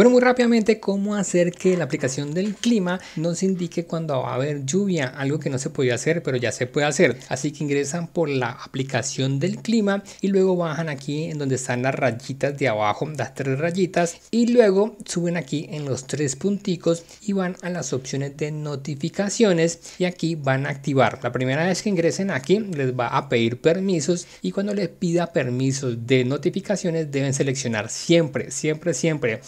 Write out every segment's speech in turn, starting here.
Bueno, muy rápidamente, ¿cómo hacer que la aplicación del clima nos indique cuando va a haber lluvia? Algo que no se podía hacer, pero ya se puede hacer. Así que ingresan por la aplicación del clima y luego bajan aquí en donde están las rayitas de abajo, las tres rayitas, y luego suben aquí en los tres punticos y van a las opciones de notificaciones y aquí van a activar. La primera vez que ingresen aquí les va a pedir permisos y cuando les pida permisos de notificaciones deben seleccionar siempre, siempre, siempre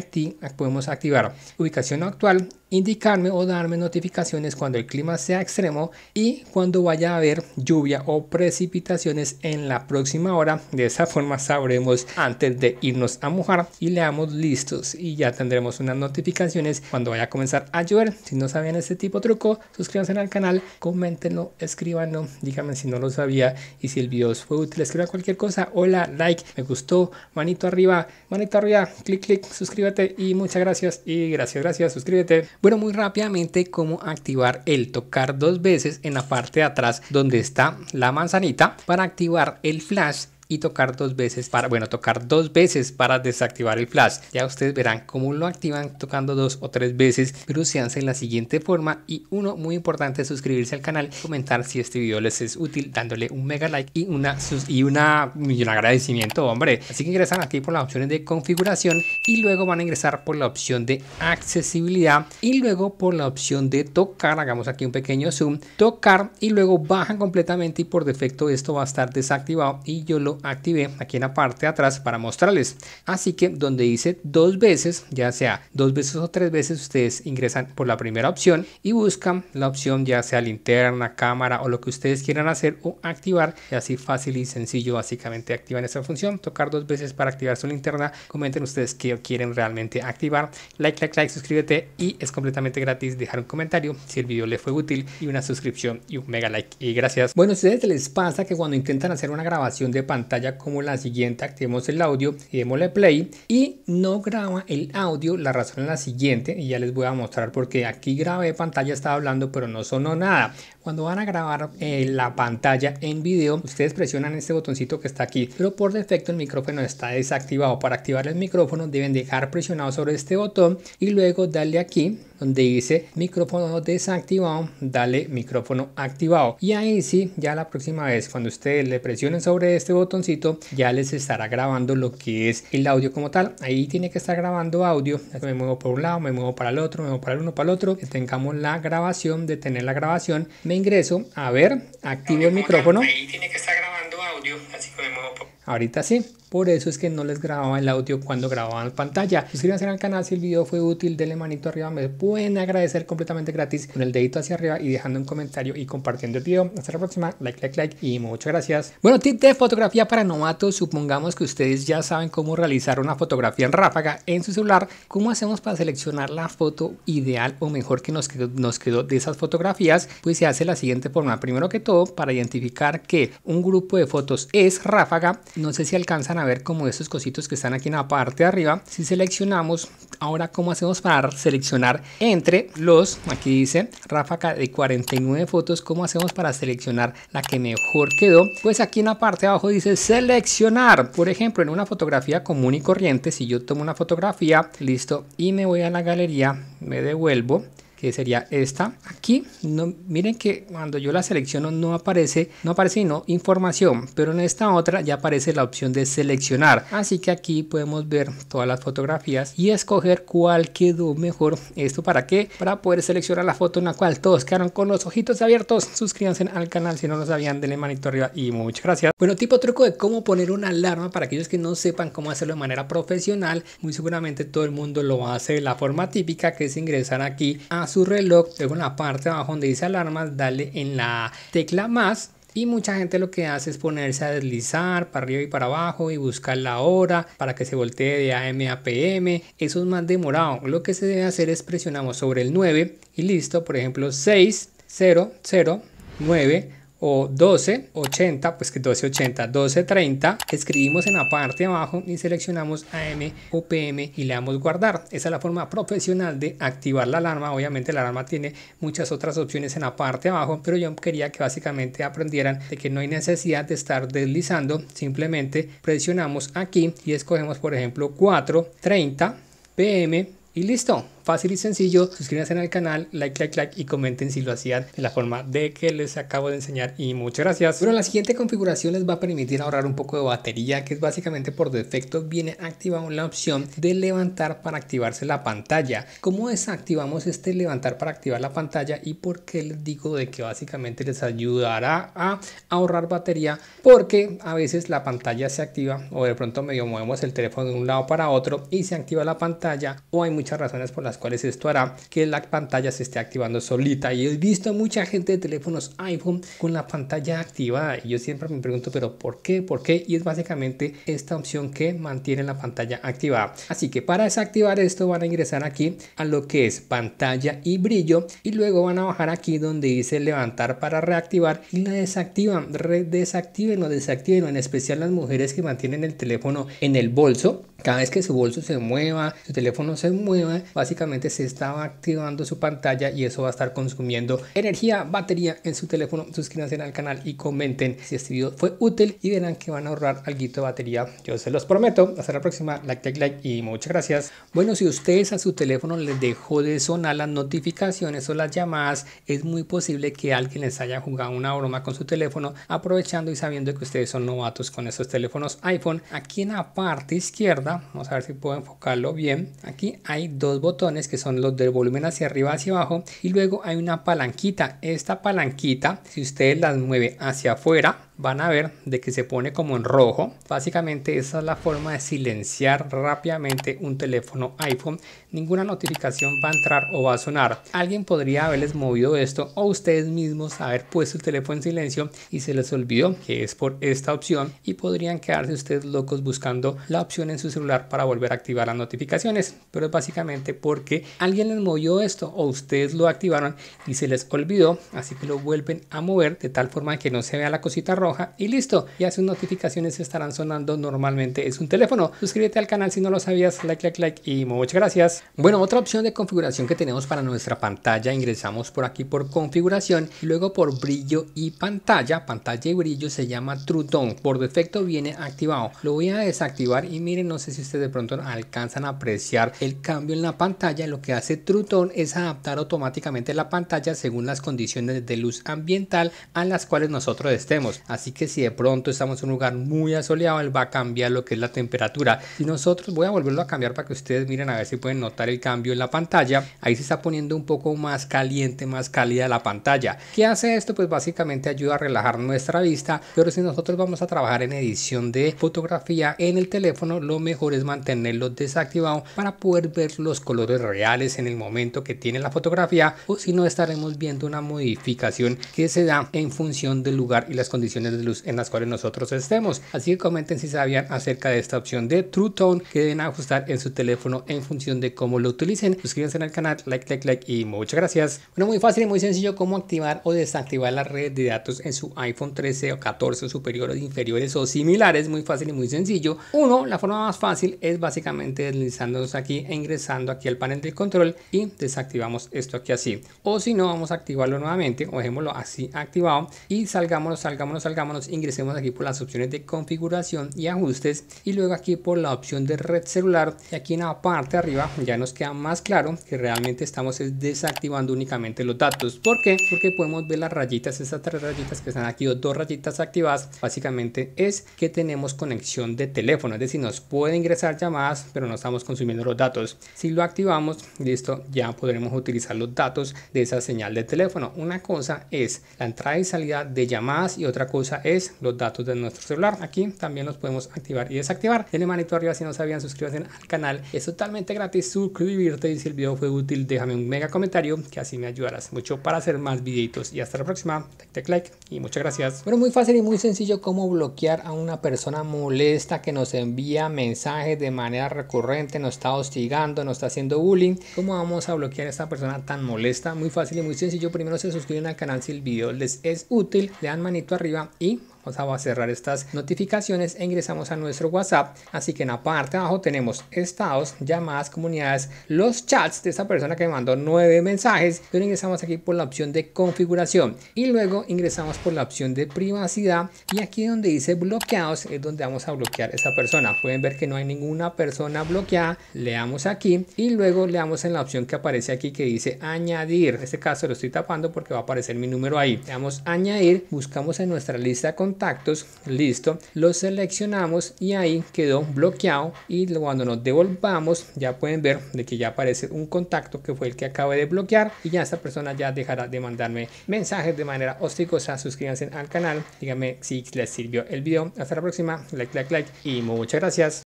aquí podemos activar ubicación actual indicarme o darme notificaciones cuando el clima sea extremo y cuando vaya a haber lluvia o precipitaciones en la próxima hora. De esa forma sabremos antes de irnos a mojar y leamos listos y ya tendremos unas notificaciones cuando vaya a comenzar a llover. Si no sabían este tipo de truco, suscríbanse al canal, coméntenlo, escríbanlo, díganme si no lo sabía y si el video fue útil, escriban cualquier cosa. Hola, like, me gustó, manito arriba, manito arriba, clic, clic, suscríbete y muchas gracias y gracias, gracias, suscríbete. Bueno, muy rápidamente cómo activar el tocar dos veces en la parte de atrás donde está la manzanita para activar el flash y tocar dos veces para, bueno, tocar dos veces para desactivar el flash. Ya ustedes verán cómo lo activan tocando dos o tres veces, pero se en la siguiente forma y uno muy importante suscribirse al canal, comentar si este video les es útil dándole un mega like y una y una y un agradecimiento, hombre. Así que ingresan aquí por las opciones de configuración y luego van a ingresar por la opción de accesibilidad y luego por la opción de tocar, hagamos aquí un pequeño zoom, tocar y luego bajan completamente y por defecto esto va a estar desactivado y yo lo activé aquí en la parte de atrás para mostrarles. Así que donde dice dos veces, ya sea dos veces o tres veces, ustedes ingresan por la primera opción y buscan la opción ya sea linterna, cámara o lo que ustedes quieran hacer o activar. Y así fácil y sencillo básicamente activan esta función. Tocar dos veces para activar su linterna. Comenten ustedes que quieren realmente activar. Like, like, like, suscríbete y es completamente gratis dejar un comentario si el video les fue útil y una suscripción y un mega like. Y gracias. Bueno, a ustedes les pasa que cuando intentan hacer una grabación de pantalla, como la siguiente, activemos el audio y démosle play y no graba el audio, la razón es la siguiente y ya les voy a mostrar porque aquí grabé pantalla, estaba hablando pero no sonó nada. Cuando van a grabar eh, la pantalla en video, ustedes presionan este botoncito que está aquí, pero por defecto el micrófono está desactivado. Para activar el micrófono deben dejar presionado sobre este botón y luego darle aquí donde dice micrófono desactivado, dale micrófono activado. Y ahí sí, ya la próxima vez cuando ustedes le presionen sobre este botoncito, ya les estará grabando lo que es el audio como tal. Ahí tiene que estar grabando audio. Me muevo por un lado, me muevo para el otro, me muevo para el uno, para el otro. Que tengamos la grabación, de tener la grabación, me ingreso a ver, activo el micrófono. Ahí tiene que estar grabando audio, así que me muevo Ahorita sí, por eso es que no les grababa el audio cuando grababan pantalla. Suscríbanse al canal si el video fue útil, denle manito arriba, me pueden agradecer completamente gratis con el dedito hacia arriba y dejando un comentario y compartiendo el video. Hasta la próxima, like, like, like y muchas gracias. Bueno, tip de fotografía para novatos, supongamos que ustedes ya saben cómo realizar una fotografía en ráfaga en su celular, ¿cómo hacemos para seleccionar la foto ideal o mejor que nos quedó, nos quedó de esas fotografías? Pues se hace la siguiente forma. Primero que todo, para identificar que un grupo de fotos es ráfaga, no sé si alcanzan a a ver como estos cositos que están aquí en la parte de arriba. Si seleccionamos, ahora cómo hacemos para seleccionar entre los, aquí dice, ráfaga de 49 fotos, cómo hacemos para seleccionar la que mejor quedó. Pues aquí en la parte de abajo dice seleccionar. Por ejemplo, en una fotografía común y corriente, si yo tomo una fotografía, listo, y me voy a la galería, me devuelvo que sería esta. Aquí, no, miren que cuando yo la selecciono no aparece, no aparece sino información, pero en esta otra ya aparece la opción de seleccionar. Así que aquí podemos ver todas las fotografías y escoger cuál quedó mejor. ¿Esto para qué? Para poder seleccionar la foto en la cual todos quedaron con los ojitos abiertos. Suscríbanse al canal si no lo sabían, denle manito arriba y muchas gracias. Bueno, tipo truco de cómo poner una alarma para aquellos que no sepan cómo hacerlo de manera profesional. Muy seguramente todo el mundo lo hace de la forma típica que es ingresar aquí a su reloj, luego en la parte de abajo donde dice alarmas, dale en la tecla más y mucha gente lo que hace es ponerse a deslizar para arriba y para abajo y buscar la hora para que se voltee de AM a PM. Eso es más demorado. Lo que se debe hacer es presionamos sobre el 9 y listo. Por ejemplo, 6, 0, 0, 9, o 1280, pues que 1280, 1230, escribimos en la parte de abajo y seleccionamos AM o PM y le damos guardar. Esa es la forma profesional de activar la alarma. Obviamente la alarma tiene muchas otras opciones en la parte de abajo, pero yo quería que básicamente aprendieran de que no hay necesidad de estar deslizando, simplemente presionamos aquí y escogemos por ejemplo 430 PM y listo fácil y sencillo. Suscríbanse al canal, like, like, like y comenten si lo hacían de la forma de que les acabo de enseñar. Y muchas gracias. Bueno, la siguiente configuración les va a permitir ahorrar un poco de batería, que es básicamente por defecto viene activada la opción de levantar para activarse la pantalla. ¿Cómo desactivamos este levantar para activar la pantalla y por qué les digo de que básicamente les ayudará a ahorrar batería? Porque a veces la pantalla se activa o de pronto medio movemos el teléfono de un lado para otro y se activa la pantalla o hay muchas razones por las cuales esto hará que la pantalla se esté activando solita. Y he visto mucha gente de teléfonos iPhone con la pantalla activada. Y yo siempre me pregunto, pero ¿por qué? ¿Por qué? Y es básicamente esta opción que mantiene la pantalla activada. Así que para desactivar esto van a ingresar aquí a lo que es pantalla y brillo y luego van a bajar aquí donde dice levantar para reactivar y la desactivan, desactiven o desactiven, en especial las mujeres que mantienen el teléfono en el bolso. Cada vez que su bolso se mueva, su teléfono se mueva, básicamente se estaba activando su pantalla y eso va a estar consumiendo energía, batería en su teléfono. Suscríbanse al canal y comenten si este video fue útil y verán que van a ahorrar algo de batería. Yo se los prometo. Hasta la próxima. Like, like, like y muchas gracias. Bueno, si ustedes a su teléfono les dejó de sonar las notificaciones o las llamadas, es muy posible que alguien les haya jugado una broma con su teléfono, aprovechando y sabiendo que ustedes son novatos con estos teléfonos iPhone. Aquí en la parte izquierda, vamos a ver si puedo enfocarlo bien. Aquí hay dos botones que son los del volumen hacia arriba, hacia abajo y luego hay una palanquita. Esta palanquita, si ustedes las mueve hacia afuera, van a ver de que se pone como en rojo. Básicamente esa es la forma de silenciar rápidamente un teléfono iPhone. Ninguna notificación va a entrar o va a sonar. Alguien podría haberles movido esto o ustedes mismos haber puesto el teléfono en silencio y se les olvidó que es por esta opción y podrían quedarse ustedes locos buscando la opción en su celular para volver a activar las notificaciones. Pero es básicamente porque alguien les movió esto o ustedes lo activaron y se les olvidó. Así que lo vuelven a mover de tal forma que no se vea la cosita roja y listo. Ya sus notificaciones estarán sonando normalmente es un teléfono. Suscríbete al canal si no lo sabías, like, like, like y muchas gracias. Bueno, otra opción de configuración que tenemos para nuestra pantalla, ingresamos por aquí por configuración, y luego por brillo y pantalla, pantalla y brillo se llama trutón por defecto viene activado. Lo voy a desactivar y miren, no sé si ustedes de pronto alcanzan a apreciar el cambio en la pantalla, lo que hace trutón es adaptar automáticamente la pantalla según las condiciones de luz ambiental a las cuales nosotros estemos. Así Así que si de pronto estamos en un lugar muy asoleado, él va a cambiar lo que es la temperatura. Y nosotros voy a volverlo a cambiar para que ustedes miren a ver si pueden notar el cambio en la pantalla. Ahí se está poniendo un poco más caliente, más cálida la pantalla. ¿Qué hace esto? Pues básicamente ayuda a relajar nuestra vista. Pero si nosotros vamos a trabajar en edición de fotografía en el teléfono, lo mejor es mantenerlo desactivado para poder ver los colores reales en el momento que tiene la fotografía o si no estaremos viendo una modificación que se da en función del lugar y las condiciones de luz en las cuales nosotros estemos. Así que comenten si sabían acerca de esta opción de True Tone que deben ajustar en su teléfono en función de cómo lo utilicen. Suscríbanse al canal, like, like, like y muchas gracias. Bueno, muy fácil y muy sencillo cómo activar o desactivar las redes de datos en su iPhone 13 o 14 superiores, inferiores o similares. Muy fácil y muy sencillo. Uno, la forma más fácil es básicamente deslizándonos aquí e ingresando aquí al panel de control y desactivamos esto aquí así. O si no, vamos a activarlo nuevamente o dejémoslo así activado y salgamos salgámonos, salgámonos nos ingresemos aquí por las opciones de configuración y ajustes y luego aquí por la opción de red celular y aquí en la parte de arriba ya nos queda más claro que realmente estamos desactivando únicamente los datos. ¿Por Porque podemos ver las rayitas, esas tres rayitas que están aquí dos rayitas activadas, básicamente es que tenemos conexión de teléfono, es decir, nos puede ingresar llamadas pero no estamos consumiendo los datos. Si lo activamos, listo, ya podremos utilizar los datos de esa señal de teléfono. Una cosa es la entrada y salida de llamadas y otra cosa es los datos de nuestro celular. Aquí también los podemos activar y desactivar. Denle manito arriba si no sabían, suscribirse al canal. Es totalmente gratis suscribirte y si el video fue útil déjame un mega comentario que así me ayudarás mucho para hacer más videitos. Y hasta la próxima. Tec, like y muchas gracias. Bueno, muy fácil y muy sencillo cómo bloquear a una persona molesta que nos envía mensajes de manera recurrente, nos está hostigando, nos está haciendo bullying. ¿Cómo vamos a bloquear a esta persona tan molesta? Muy fácil y muy sencillo. Primero se suscriben al canal si el video les es útil, le dan manito arriba e vamos a cerrar estas notificaciones e ingresamos a nuestro WhatsApp. Así que en la parte de abajo tenemos estados, llamadas, comunidades, los chats de esta persona que me mandó nueve mensajes. Pero ingresamos aquí por la opción de configuración y luego ingresamos por la opción de privacidad y aquí donde dice bloqueados es donde vamos a bloquear a esa persona. Pueden ver que no hay ninguna persona bloqueada. Le damos aquí y luego le damos en la opción que aparece aquí que dice añadir. En este caso lo estoy tapando porque va a aparecer mi número ahí. Le damos añadir, buscamos en nuestra lista con contactos, listo, lo seleccionamos y ahí quedó bloqueado y cuando nos devolvamos ya pueden ver de que ya aparece un contacto que fue el que acabé de bloquear y ya esta persona ya dejará de mandarme mensajes de manera hostigosa, suscríbanse al canal, díganme si les sirvió el video, hasta la próxima, like, like, like y muchas gracias.